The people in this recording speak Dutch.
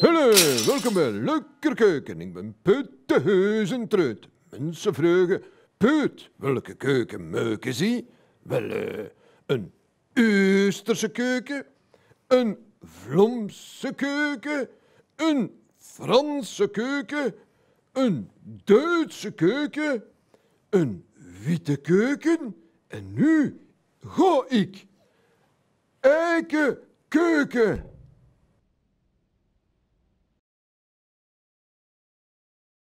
Hallo, welkom bij Leuker Keuken. Ik ben Put de Heuzentreut. Mensen vragen, Put, welke keuken meuken zie? Wel, eh, een Oosterse keuken, een Vlomse keuken, een Franse keuken, een Duitse keuken, een witte keuken. En nu ga ik eiken keuken.